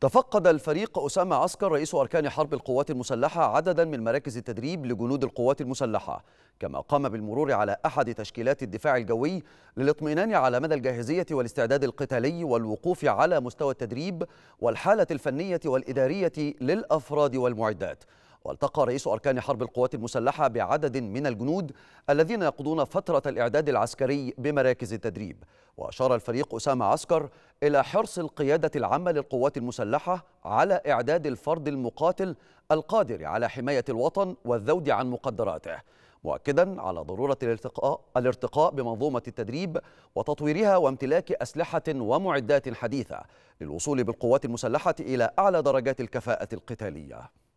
تفقد الفريق أسامة عسكر رئيس أركان حرب القوات المسلحة عددا من مراكز التدريب لجنود القوات المسلحة كما قام بالمرور على أحد تشكيلات الدفاع الجوي للاطمئنان على مدى الجاهزية والاستعداد القتالي والوقوف على مستوى التدريب والحالة الفنية والإدارية للأفراد والمعدات والتقى رئيس أركان حرب القوات المسلحة بعدد من الجنود الذين يقضون فترة الإعداد العسكري بمراكز التدريب وأشار الفريق أسامة عسكر إلى حرص القيادة العامة للقوات المسلحة على إعداد الفرد المقاتل القادر على حماية الوطن والذود عن مقدراته مؤكدا على ضرورة الارتقاء, الارتقاء بمنظومة التدريب وتطويرها وامتلاك أسلحة ومعدات حديثة للوصول بالقوات المسلحة إلى أعلى درجات الكفاءة القتالية